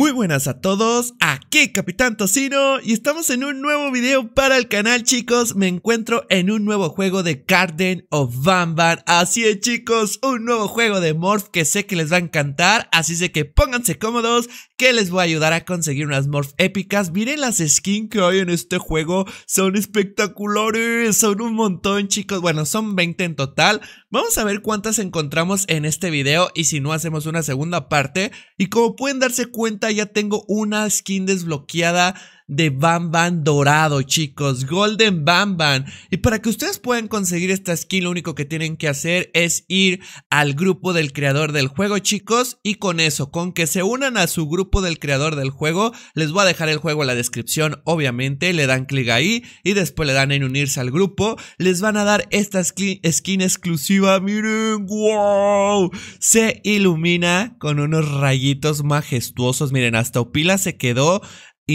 Muy buenas a todos, aquí Capitán Tocino y estamos en un nuevo video para el canal chicos, me encuentro en un nuevo juego de Garden of Vanguard, así es chicos, un nuevo juego de Morph que sé que les va a encantar, así es que pónganse cómodos que les voy a ayudar a conseguir unas morph épicas. Miren las skins que hay en este juego, son espectaculares, son un montón chicos, bueno, son 20 en total. Vamos a ver cuántas encontramos en este video y si no hacemos una segunda parte. Y como pueden darse cuenta ya tengo una skin desbloqueada de Bamban dorado, chicos. Golden Bamban. Y para que ustedes puedan conseguir esta skin, lo único que tienen que hacer es ir al grupo del creador del juego, chicos. Y con eso, con que se unan a su grupo del creador del juego, les voy a dejar el juego en la descripción, obviamente. Le dan clic ahí y después le dan en unirse al grupo. Les van a dar esta skin exclusiva. Miren, wow. Se ilumina con unos rayitos majestuosos. Miren, hasta Opila se quedó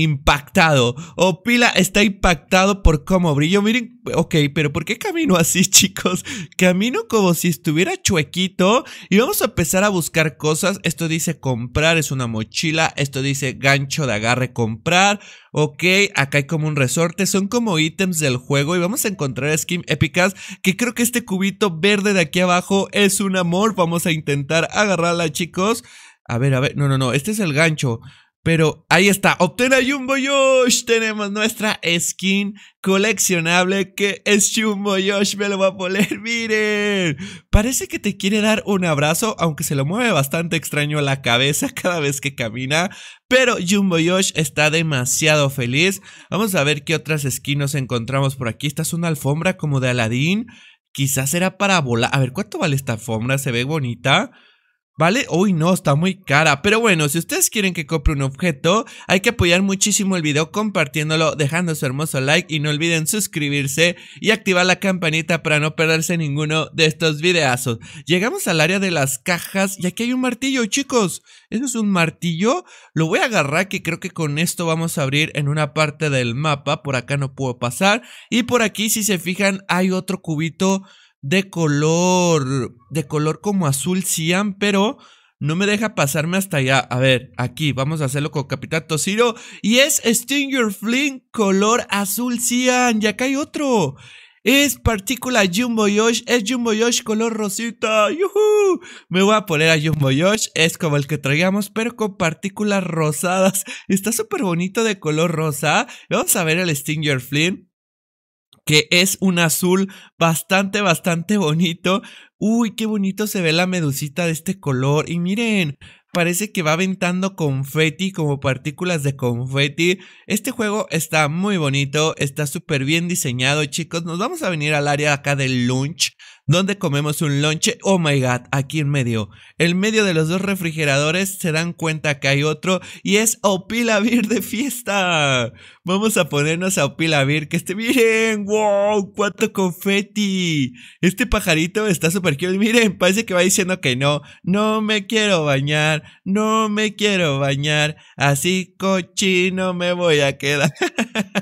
impactado. O oh, pila está impactado por cómo brillo. Miren, ok, pero ¿por qué camino así, chicos? Camino como si estuviera chuequito. Y vamos a empezar a buscar cosas. Esto dice comprar, es una mochila. Esto dice gancho de agarre, comprar. Ok, acá hay como un resorte. Son como ítems del juego. Y vamos a encontrar skin épicas. Que creo que este cubito verde de aquí abajo es un amor. Vamos a intentar agarrarla, chicos. A ver, a ver. No, no, no. Este es el gancho. Pero ahí está, obtén a Jumbo Yosh. Tenemos nuestra skin coleccionable que es Jumbo Yosh. Me lo va a poner, miren. Parece que te quiere dar un abrazo, aunque se lo mueve bastante extraño la cabeza cada vez que camina. Pero Jumbo Yosh está demasiado feliz. Vamos a ver qué otras skins nos encontramos por aquí. Esta es una alfombra como de Aladdin. Quizás era para volar. A ver, ¿cuánto vale esta alfombra? Se ve bonita. ¿Vale? Uy, no, está muy cara. Pero bueno, si ustedes quieren que compre un objeto, hay que apoyar muchísimo el video compartiéndolo, dejando su hermoso like y no olviden suscribirse y activar la campanita para no perderse ninguno de estos videazos. Llegamos al área de las cajas y aquí hay un martillo, chicos. Eso es un martillo. Lo voy a agarrar que creo que con esto vamos a abrir en una parte del mapa. Por acá no puedo pasar. Y por aquí, si se fijan, hay otro cubito de color, de color como azul cian, pero no me deja pasarme hasta allá. A ver, aquí vamos a hacerlo con Capitán Tosiro. Y es Stinger Flynn color azul cian. Y acá hay otro. Es partícula Jumbo Yosh, es Jumbo Yosh color rosita. Me voy a poner a Jumbo Yosh, es como el que traíamos, pero con partículas rosadas. Está súper bonito de color rosa. Vamos a ver el Stinger Flynn que es un azul bastante, bastante bonito. Uy, qué bonito se ve la medusita de este color. Y miren, parece que va aventando confeti como partículas de confeti. Este juego está muy bonito, está súper bien diseñado, chicos. Nos vamos a venir al área acá del lunch donde comemos un lonche. Oh my god, aquí en medio. En medio de los dos refrigeradores se dan cuenta que hay otro y es Opilavir de fiesta. Vamos a ponernos a Opilavir, que esté, miren, wow, cuánto confeti. Este pajarito está súper cute. Miren, parece que va diciendo que no, no me quiero bañar, no me quiero bañar, así cochino me voy a quedar.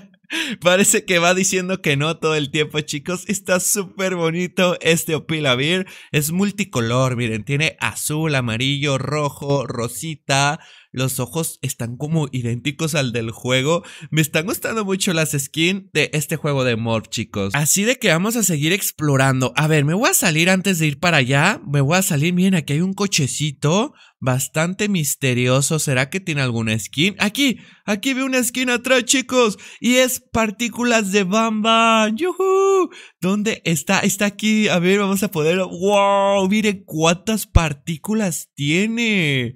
Parece que va diciendo que no todo el tiempo, chicos. Está súper bonito este Opilavir. Es multicolor, miren, tiene azul, amarillo, rojo, rosita, los ojos están como idénticos al del juego. Me están gustando mucho las skins de este juego de Morph, chicos. Así de que vamos a seguir explorando. A ver, me voy a salir antes de ir para allá. Me voy a salir. Miren, aquí hay un cochecito bastante misterioso. ¿Será que tiene alguna skin? Aquí, aquí veo una skin atrás, chicos. Y es partículas de Bamba. ¡Yuhu! ¿Dónde está? Está aquí. A ver, vamos a poder. ¡Wow! Mire cuántas partículas tiene.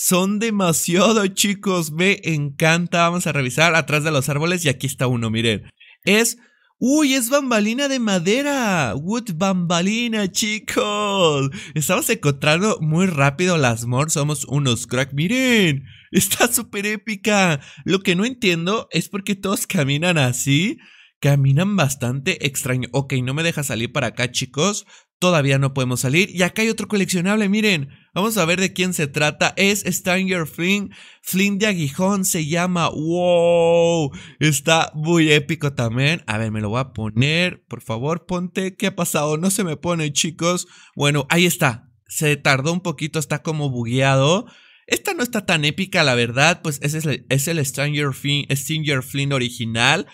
Son demasiado, chicos. Me encanta. Vamos a revisar atrás de los árboles. Y aquí está uno, miren. Es. ¡Uy! Es bambalina de madera. Wood bambalina, chicos. Estamos encontrando muy rápido las mors. Somos unos crack. Miren. Está súper épica. Lo que no entiendo es por qué todos caminan así. Caminan bastante extraño. Ok, no me deja salir para acá, chicos. Todavía no podemos salir. Y acá hay otro coleccionable, miren. Vamos a ver de quién se trata. Es Stranger Flynn. Flynn de Aguijón se llama. ¡Wow! Está muy épico también. A ver, me lo voy a poner. Por favor, ponte. ¿Qué ha pasado? No se me pone, chicos. Bueno, ahí está. Se tardó un poquito, está como bugueado. Esta no está tan épica, la verdad. Pues ese es el, es el Stranger Flynn, Stranger Flynn original.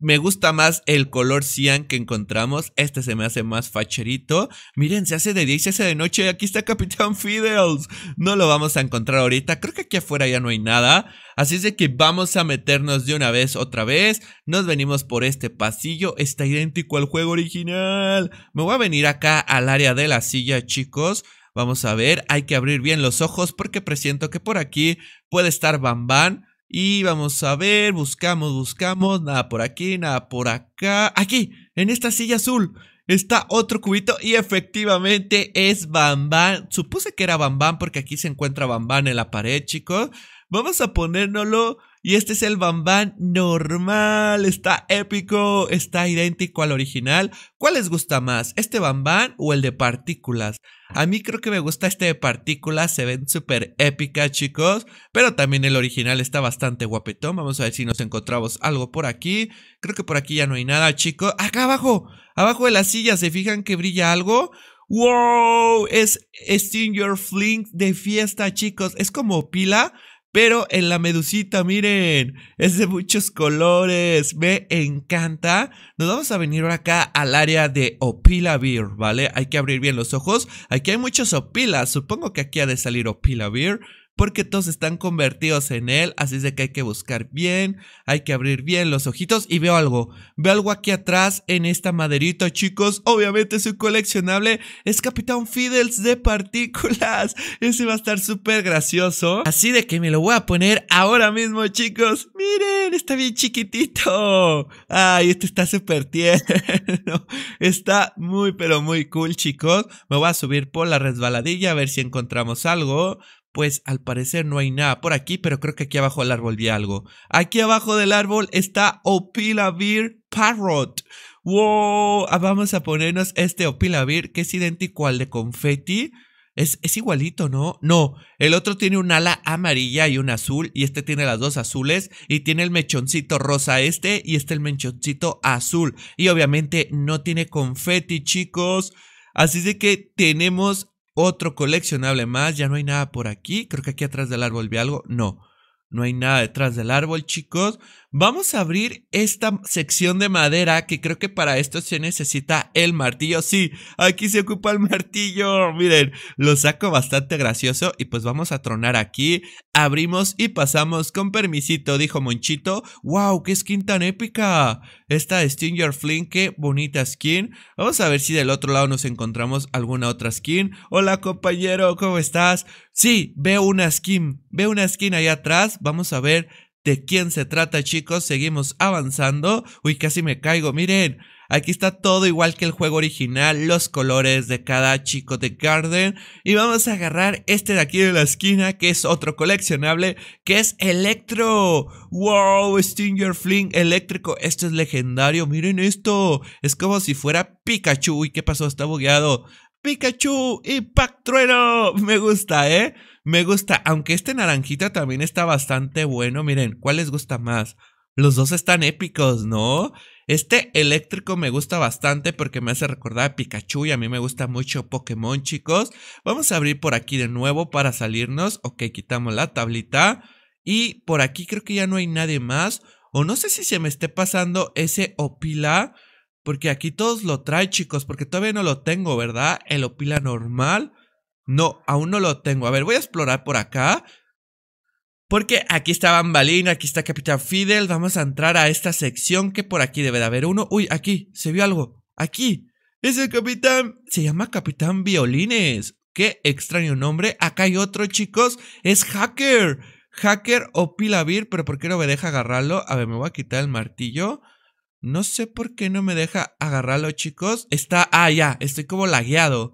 Me gusta más el color cian que encontramos. Este se me hace más facherito. Miren, se hace de día y se hace de noche. Aquí está Capitán Fiddles No lo vamos a encontrar ahorita. Creo que aquí afuera ya no hay nada. Así es de que vamos a meternos de una vez otra vez. Nos venimos por este pasillo. Está idéntico al juego original. Me voy a venir acá al área de la silla, chicos. Vamos a ver. Hay que abrir bien los ojos porque presiento que por aquí puede estar Bambán. Y vamos a ver, buscamos, buscamos, nada por aquí, nada por acá. Aquí, en esta silla azul, está otro cubito y efectivamente es Bambán. Supuse que era Bam porque aquí se encuentra Bambán en la pared, chicos. Vamos a ponérnoslo y este es el bambán normal, está épico, está idéntico al original. ¿Cuál les gusta más, este bambán o el de partículas? A mí creo que me gusta este de partículas, se ven súper épicas chicos, pero también el original está bastante guapetón. Vamos a ver si nos encontramos algo por aquí. Creo que por aquí ya no hay nada chicos. Acá abajo, abajo de la silla, ¿se fijan que brilla algo? ¡Wow! Es Stinger Flink de fiesta, chicos. Es como pila, pero en la medusita, miren, es de muchos colores, me encanta. Nos vamos a venir acá al área de Opilavir, ¿vale? Hay que abrir bien los ojos. Aquí hay muchos Opilas, supongo que aquí ha de salir Opilavir porque todos están convertidos en él, así es de que hay que buscar bien, hay que abrir bien los ojitos y veo algo, veo algo aquí atrás en esta maderita, chicos, obviamente es un coleccionable, es Capitán Fiddles de partículas, ese va a estar súper gracioso, así de que me lo voy a poner ahora mismo, chicos, miren, está bien chiquitito, ay, este está súper tierno, está muy pero muy cool, chicos, me voy a subir por la resbaladilla a ver si encontramos algo, pues al parecer no hay nada por aquí, pero creo que aquí abajo del árbol vi algo. Aquí abajo del árbol está Opilavir Parrot. ¡Wow! Ah, vamos a ponernos este Opilavir que es idéntico al de confetti. Es, igualito, ¿no? No, el otro tiene un ala amarilla y un azul, y este tiene las dos azules, y tiene el mechoncito rosa este, y este el mechoncito azul. Y obviamente no tiene Confetti, chicos. Así de que tenemos otro coleccionable más, ya no hay nada por aquí, creo que aquí atrás del árbol vi algo, no. No hay nada detrás del árbol, chicos. Vamos a abrir esta sección de madera que creo que para esto se necesita el martillo. Sí, aquí se ocupa el martillo. Miren, lo saco bastante gracioso y pues vamos a tronar aquí. Abrimos y pasamos con permisito, dijo Monchito. ¡Wow! ¡Qué skin tan épica! Esta de Stinger Flynn, qué bonita skin. Vamos a ver si del otro lado nos encontramos alguna otra skin. Hola compañero, ¿cómo estás? Sí, veo una skin, veo una skin ahí atrás, vamos a ver de quién se trata chicos, seguimos avanzando, uy casi me caigo, miren, aquí está todo igual que el juego original, los colores de cada chico de Garden y vamos a agarrar este de aquí de la esquina que es otro coleccionable que es Electro, wow, Stinger Fling eléctrico, esto es legendario, miren esto, es como si fuera Pikachu, uy qué pasó, está bugueado, Pikachu y Pac Trueno. Me gusta, ¿eh? Me gusta. Aunque este naranjita también está bastante bueno. Miren, ¿cuál les gusta más? Los dos están épicos, ¿no? Este eléctrico me gusta bastante porque me hace recordar a Pikachu y a mí me gusta mucho Pokémon, chicos. Vamos a abrir por aquí de nuevo para salirnos. Ok, quitamos la tablita. Y por aquí creo que ya no hay nadie más. O no sé si se me esté pasando ese Opila. Porque aquí todos lo traen, chicos, porque todavía no lo tengo, ¿verdad? El opila normal. No, aún no lo tengo. A ver, voy a explorar por acá. Porque aquí está Bambalín, aquí está Capitán Fidel. Vamos a entrar a esta sección que por aquí debe de haber uno. Uy, aquí, se vio algo. Aquí. Es el Capitán. Se llama Capitán Violines. Qué extraño nombre. Acá hay otro, chicos. Es Hacker. Hacker o Pilavir, pero ¿por qué no me deja agarrarlo? A ver, me voy a quitar el martillo. No sé por qué no me deja agarrarlo, chicos. Está, ah, ya, estoy como lagueado.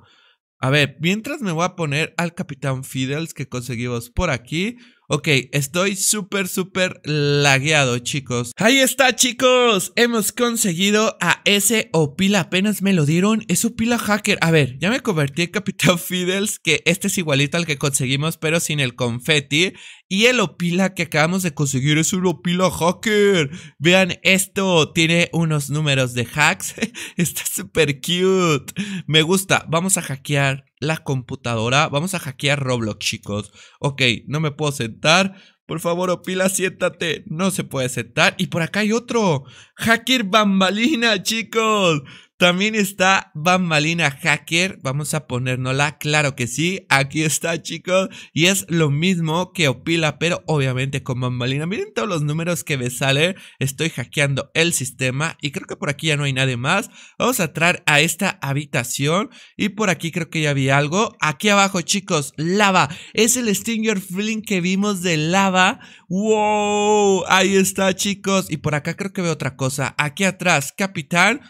A ver, mientras me voy a poner al Capitán Fiddles que conseguimos por aquí. Ok, estoy súper, súper lagueado, chicos. Ahí está, chicos. Hemos conseguido a ese Opila. Apenas me lo dieron. Es Opila Hacker. A ver, ya me convertí en Capitán Fiddles. que este es igualito al que conseguimos, pero sin el confeti. Y el Opila que acabamos de conseguir es un Opila Hacker. Vean esto. Tiene unos números de hacks. está súper cute. Me gusta. Vamos a hackear la computadora. Vamos a hackear Roblox, chicos. Ok, no me puedo sentar. Por favor, Opila, siéntate. No se puede sentar. Y por acá hay otro. Hacker Bambalina, chicos. También está Bambalina Hacker. Vamos a ponernola, Claro que sí. Aquí está, chicos. Y es lo mismo que Opila, pero obviamente con Bambalina. Miren todos los números que me salen. Estoy hackeando el sistema. Y creo que por aquí ya no hay nadie más. Vamos a entrar a esta habitación. Y por aquí creo que ya vi algo. Aquí abajo, chicos. Lava. Es el Stinger Fling que vimos de lava. ¡Wow! Ahí está, chicos. Y por acá creo que veo otra cosa. Aquí atrás, Capitán.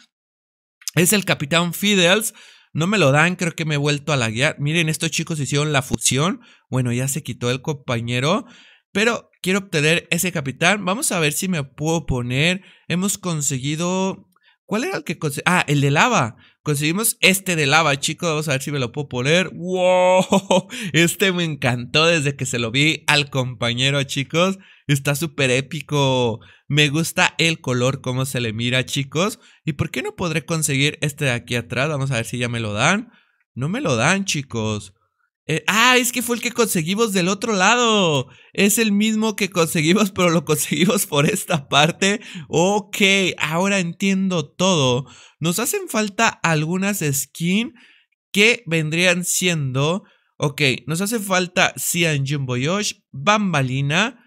Es el capitán Fidels. No me lo dan, creo que me he vuelto a la guía. Miren, estos chicos hicieron la fusión. Bueno, ya se quitó el compañero. Pero quiero obtener ese capitán. Vamos a ver si me puedo poner. Hemos conseguido. ¿Cuál era el que conseguimos? Ah, el de lava. Conseguimos este de lava, chicos. Vamos a ver si me lo puedo poner. ¡Wow! Este me encantó desde que se lo vi al compañero, chicos. Está súper épico. Me gusta el color, como se le mira, chicos. ¿Y por qué no podré conseguir este de aquí atrás? Vamos a ver si ya me lo dan. No me lo dan, chicos. Eh, ah, es que fue el que conseguimos del otro lado. Es el mismo que conseguimos, pero lo conseguimos por esta parte. Ok, ahora entiendo todo. Nos hacen falta algunas skins que vendrían siendo... Ok, nos hace falta Sian Jumbo Yosh, Bambalina,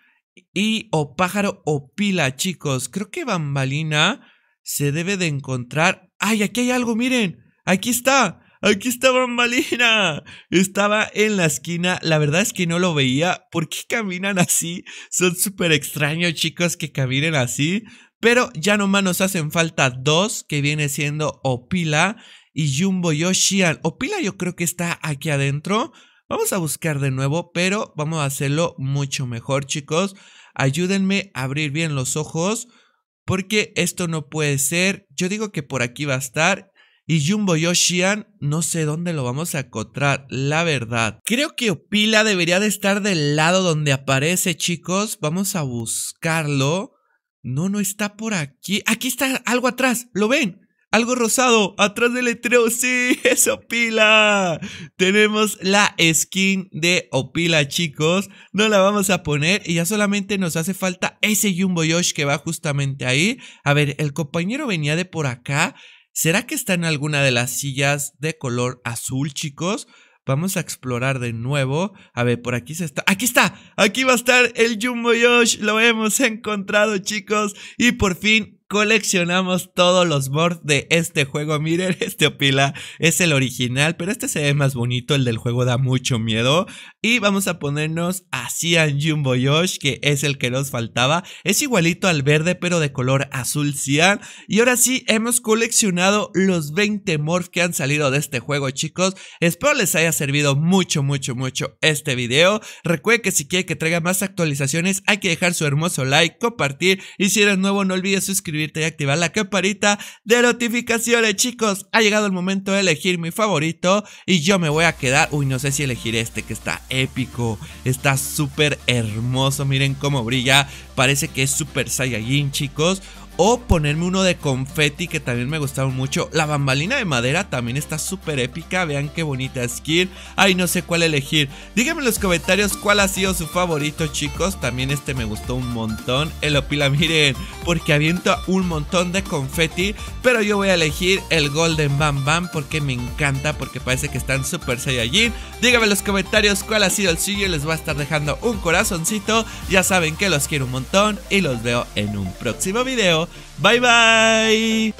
y o pájaro o pila, chicos. Creo que bambalina se debe de encontrar. ¡Ay, aquí hay algo! Miren, aquí está. Aquí está Bambalina. Estaba en la esquina. La verdad es que no lo veía. ¿Por qué caminan así? Son súper extraños, chicos, que caminen así. Pero ya nomás nos hacen falta dos, que viene siendo Opila y Jumbo Yoshian. Opila yo creo que está aquí adentro. Vamos a buscar de nuevo, pero vamos a hacerlo mucho mejor, chicos. Ayúdenme a abrir bien los ojos, porque esto no puede ser. Yo digo que por aquí va a estar. Y Jumbo Yoshian, no sé dónde lo vamos a encontrar, la verdad. Creo que Opila debería de estar del lado donde aparece, chicos. Vamos a buscarlo. No, no está por aquí. Aquí está algo atrás. ¿Lo ven? Algo rosado, atrás del letrero, sí, es Opila. Tenemos la skin de Opila, chicos. No la vamos a poner y ya solamente nos hace falta ese Jumbo Yosh que va justamente ahí. A ver, el compañero venía de por acá. ¿Será que está en alguna de las sillas de color azul, chicos? Vamos a explorar de nuevo. A ver, por aquí se está. ¡Aquí está! Aquí va a estar el Jumbo Yosh. Lo hemos encontrado, chicos. Y por fin coleccionamos todos los morphs de este juego. Miren, este Opila es el original, pero este se ve más bonito. El del juego da mucho miedo. Y vamos a ponernos a Cian Jumbo Yosh, que es el que nos faltaba. Es igualito al verde, pero de color azul cian. Y ahora sí, hemos coleccionado los 20 morphs que han salido de este juego, chicos. Espero les haya servido mucho, mucho, mucho este video. Recuerde que si quiere que traiga más actualizaciones, hay que dejar su hermoso like, compartir. Y si eres nuevo, no olvides suscribirte y activar la campanita de notificaciones. Chicos, ha llegado el momento de elegir mi favorito y yo me voy a quedar... Uy, no sé si elegir este que está épico, está súper hermoso, miren cómo brilla, parece que es súper Saiyajin, chicos. O ponerme uno de confeti que también me gustaron mucho. La bambalina de madera también está súper épica. Vean qué bonita skin. Ay, no sé cuál elegir. Díganme en los comentarios cuál ha sido su favorito, chicos. También este me gustó un montón. El opila, miren, porque avienta un montón de confeti. Pero yo voy a elegir el Golden Bam Bam porque me encanta. Porque parece que están súper Saiyajin. Díganme en los comentarios cuál ha sido el suyo. Les va a estar dejando un corazoncito. Ya saben que los quiero un montón y los veo en un próximo video. バイバイ